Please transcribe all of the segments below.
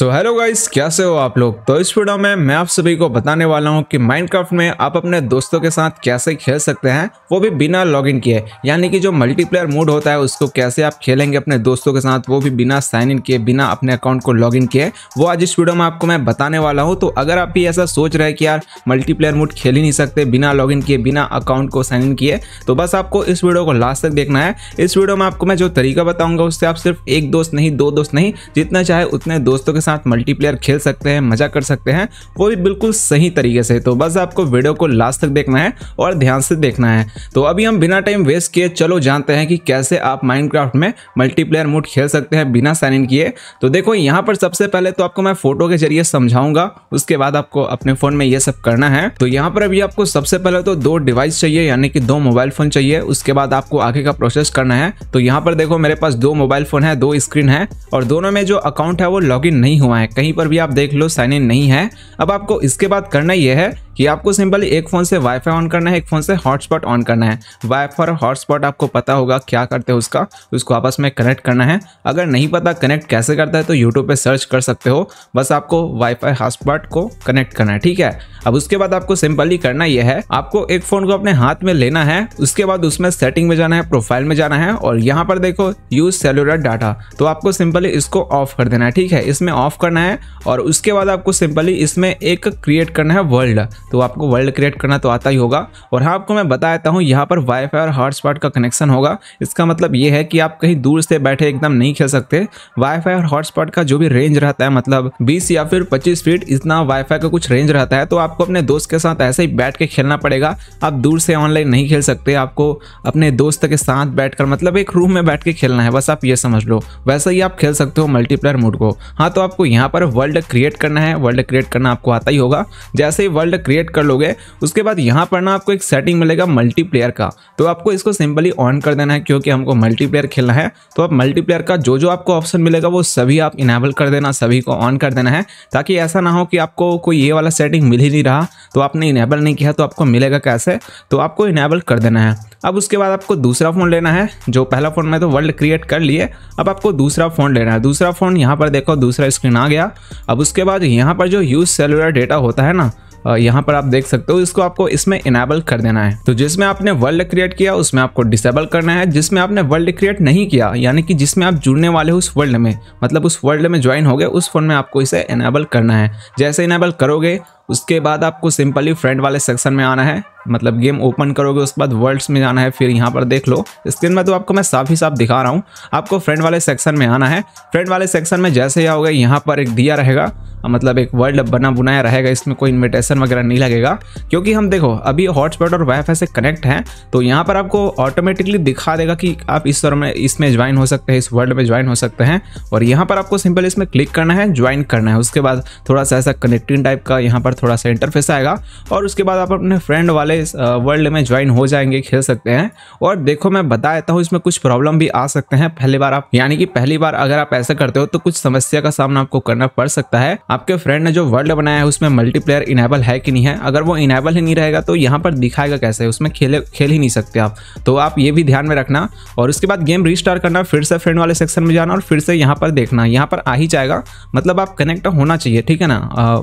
so hello guys कैसे हो आप लोग तो इस वीडियो में मैं आप सभी को बताने वाला हूं कि माइनक्राफ्ट में आप अपने दोस्तों के साथ कैसे खेल सकते हैं वो भी बिना लॉगिन किए यानी कि जो मल्टीप्लेयर मोड होता है उसको कैसे आप खेलेंगे अपने दोस्तों के साथ वो भी बिना साइन इन किए बिना अपने अकाउंट को लॉग किए वो आज इस वीडियो में आपको मैं बताने वाला हूँ तो अगर आप भी ऐसा सोच रहे कि यार मल्टीप्लेयर मूड खेल ही नहीं सकते बिना लॉग किए बिना अकाउंट को साइन इन किए तो बस आपको इस वीडियो को लास्ट तक देखना है इस वीडियो में आपको मैं जो तरीका बताऊँगा उससे आप सिर्फ एक दोस्त नहीं दो दोस्त नहीं जितना चाहे उतने दोस्तों के साथ साथ मल्टीप्लेयर खेल सकते हैं मजा कर सकते हैं वो भी बिल्कुल सही तरीके से तो बस आपको वीडियो को लास्ट तक देखना है और ध्यान से देखना है तो अभी हम बिना टाइम वेस्ट किए चलो जानते हैं कि कैसे आप माइंड में मल्टीप्लेयर मूड खेल सकते हैं बिना साइन इन किए तो देखो यहाँ पर सबसे पहले तो आपको मैं फोटो के जरिए समझाऊंगा उसके बाद आपको अपने फोन में ये सब करना है तो यहाँ पर अभी आपको सबसे पहले तो दो डिवाइस चाहिए यानी कि दो मोबाइल फोन चाहिए उसके बाद आपको आगे का प्रोसेस करना है तो यहाँ पर देखो मेरे पास दो मोबाइल फोन है दो स्क्रीन है और दोनों में जो अकाउंट है वो लॉग नहीं नहीं हुआ है कहीं पर भी आप देख लो साइन इन नहीं है अब आपको इसके बाद करना यह है कि आपको सिंपली एक फ़ोन से वाईफाई ऑन करना है एक फ़ोन से हॉटस्पॉट ऑन करना है वाईफाई और हॉटस्पॉट आपको पता होगा क्या करते हैं उसका उसको आपस में कनेक्ट करना है अगर नहीं पता कनेक्ट कैसे करता है तो यूट्यूब पर सर्च कर सकते हो बस आपको वाईफाई हॉटस्पॉट को कनेक्ट करना है ठीक है अब उसके बाद आपको सिंपली करना यह है आपको एक फ़ोन को अपने हाथ में लेना है उसके बाद उसमें सेटिंग में जाना है प्रोफाइल में जाना है और यहाँ पर देखो यूज सेलुलर डाटा तो आपको सिंपली इसको ऑफ कर देना है ठीक है इसमें ऑफ करना है और उसके बाद आपको सिंपली इसमें एक क्रिएट करना है वर्ल्ड तो आपको वर्ल्ड क्रिएट करना तो आता ही होगा और हाँ आपको मैं बता देता हूँ यहाँ पर वाईफाई और हॉटस्पॉट का कनेक्शन होगा इसका मतलब ये है कि आप कहीं दूर से बैठे एकदम नहीं खेल सकते वाईफाई और हॉटस्पॉट का जो भी रेंज रहता है मतलब बीस या फिर पच्चीस फीट इतना वाईफाई का कुछ रेंज रहता है तो आपको अपने दोस्त के साथ ऐसे ही बैठ के खेलना पड़ेगा आप दूर से ऑनलाइन नहीं खेल सकते आपको अपने दोस्त के साथ कर मतलब एक रूम में बैठ के खेलना है बस आप ये समझ लो वैसे ही आप खेल सकते हो मल्टीप्लेयर मोड को हाँ तो आपको यहाँ पर वर्ल्ड क्रिएट करना है वर्ल्ड क्रिएट करना आपको आता ही होगा जैसे ही वर्ल्ड क्रिएट क्रिएट कर लोगे उसके बाद यहाँ पर ना आपको एक सेटिंग मिलेगा मल्टीप्लेयर का तो आपको इसको सिंपली ऑन कर देना है क्योंकि हमको मल्टीप्लेयर खेलना है तो आप मल्टीप्लेयर का जो जो आपको ऑप्शन मिलेगा वो सभी आप इनेबल कर देना सभी को ऑन कर देना है ताकि ऐसा ना हो कि आपको कोई ये वाला सेटिंग मिल ही नहीं रहा तो आपने इनेबल नहीं किया तो आपको मिलेगा कैसे तो आपको इनेबल कर देना है अब उसके बाद आपको दूसरा फ़ोन लेना है जो पहला फ़ोन में तो वर्ल्ड क्रिएट कर लिए अब आपको दूसरा फ़ोन लेना है दूसरा फ़ोन यहाँ पर देखो दूसरा स्क्रीन आ गया अब उसके बाद यहाँ पर जो यूज सेलुलर डेटा होता है ना यहाँ पर आप देख सकते हो इसको आपको इसमें इनेबल कर देना है तो जिसमें आपने वर्ल्ड क्रिएट किया उसमें आपको डिसेबल करना है जिसमें आपने वर्ल्ड क्रिएट नहीं किया यानी कि जिसमें आप जुड़ने वाले हो उस वर्ल्ड में मतलब उस वर्ल्ड में ज्वाइन हो गए उस फोन में आपको इसे इनेबल करना है जैसे इनेबल करोगे उसके बाद आपको सिंपली फ्रेंड वाले सेक्शन में आना है मतलब गेम ओपन करोगे उसके बाद वर्ल्ड्स में जाना है फिर यहाँ पर देख लो स्क्रीन में तो आपको मैं साफ ही साफ दिखा रहा हूँ आपको फ्रेंड वाले सेक्शन में आना है फ्रेंड वाले सेक्शन में जैसे ही आओगे यहाँ पर एक दिया रहेगा मतलब एक वर्ल्ड बना बुनाया रहेगा इसमें कोई इन्विटेशन वगैरह नहीं लगेगा क्योंकि हम देखो अभी हॉटस्पॉट और वाईफाई से कनेक्ट हैं तो यहाँ पर आपको ऑटोमेटिकली दिखा देगा कि आप इस तरह में इसमें ज्वाइन हो सकते हैं इस वर्ल्ड में ज्वाइन हो सकते हैं और यहाँ पर आपको सिंपल इसमें क्लिक करना है ज्वाइन करना है उसके बाद थोड़ा सा ऐसा कनेक्टिंग टाइप का यहाँ पर थोड़ा सा इंटरफेस आएगा और उसके बाद आप अपने फ्रेंड वाले इस वर्ल्ड में ज्वाइन हो जाएंगे खेल सकते हैं और देखो मैं बता देता हूँ इसमें कुछ प्रॉब्लम भी आ सकते हैं पहली बार आप यानी कि पहली बार अगर आप ऐसा करते हो तो कुछ समस्या का सामना आपको करना पड़ सकता है आपके फ्रेंड ने जो वर्ल्ड बनाया है उसमें मल्टीप्लेयर इनेबल है कि नहीं है अगर वो इनेबल ही नहीं रहेगा तो यहाँ पर दिखाएगा कैसे उसमें खेले खेल ही नहीं सकते आप तो आप ये भी ध्यान में रखना और उसके बाद गेम रिस्टार्ट करना फिर से फ्रेंड वाले सेक्शन में जाना और फिर से यहाँ पर देखना यहाँ पर आ ही जाएगा मतलब आप कनेक्ट होना चाहिए ठीक है ना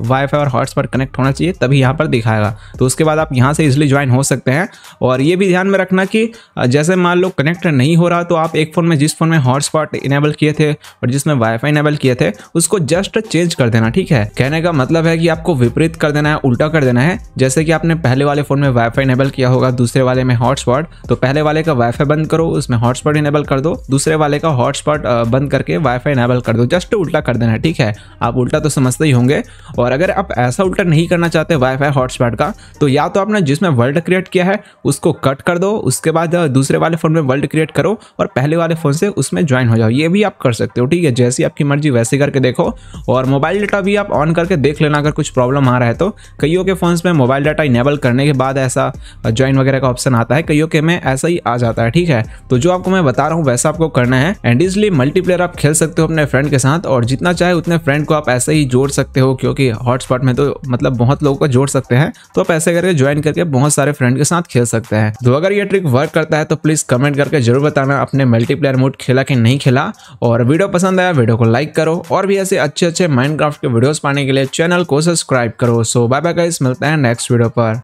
वाईफाई और हॉटस्पॉट कनेक्ट होना चाहिए तभी यहाँ पर दिखाएगा तो उसके बाद आप यहाँ से इस इजिली ज्वाइन हो सकते हैं और ये भी ध्यान में रखना कि जैसे मान लो कनेक्ट नहीं हो रहा तो आप एक फ़ोन में जिस फ़ोन में हॉटस्पॉट इनेबल किए थे और जिसमें वाईफाई इनेबल किए थे उसको जस्ट चेंज कर देना ठीक है कहने का मतलब है कि आपको विपरीत कर देना है उल्टा कर देना है जैसे कि आपने पहले वाले फ़ोन में वाईफाई इनेबल किया होगा दूसरे वाले में हॉटस्पॉट तो पहले वाले का वाईफाई बंद करो उसमें हॉटस्पॉट इनेबल कर दो दूसरे वाले का हॉटस्पॉट बंद करके वाईफाई इनेबल कर दो जस्ट उल्टा कर देना ठीक है आप उल्टा तो समझते ही होंगे और अगर आप ऐसा उल्टा नहीं करना चाहते वाईफाई हॉटस्पॉट का तो या तो आपने जिसमें जिसने वर्ल्ड क्रिएट किया है उसको कट कर दो उसके बाद दूसरे वाले फ़ोन में वर्ल्ड क्रिएट करो और पहले वाले फ़ोन से उसमें ज्वाइन हो जाओ ये भी आप कर सकते हो ठीक है जैसी आपकी मर्जी वैसे करके देखो और मोबाइल डाटा भी आप ऑन करके देख लेना अगर कुछ प्रॉब्लम आ रहा है तो कईयों के फ़ोन्स में मोबाइल डाटा इनेबल करने के बाद ऐसा ज्वाइन वगैरह का ऑप्शन आता है कईयों के में ऐसा ही आ जाता है ठीक है तो जो आपको मैं बता रहा हूँ वैसा आपको करना है एंड इसलिए मल्टीप्लेयर आप खेल सकते हो अपने फ्रेंड के साथ और जितना चाहे उतने फ्रेंड को आप ऐसे ही जोड़ सकते हो क्योंकि हॉटस्पॉट में तो मतलब बहुत लोगों को जोड़ सकते हैं तो आप ऐसे करके ज्वाइन करके बहुत सारे फ्रेंड के साथ खेल सकते हैं तो अगर ये ट्रिक वर्क करता है तो प्लीज कमेंट करके जरूर बताना अपने मल्टीप्लेयर मोड खेला कि नहीं खेला और वीडियो पसंद आया वीडियो को लाइक करो और भी ऐसे अच्छे अच्छे माइंड के वीडियो पाने के लिए चैनल को सब्सक्राइब करो सो बाय बाय गाइस मिलते हैं नेक्स्ट वीडियो पर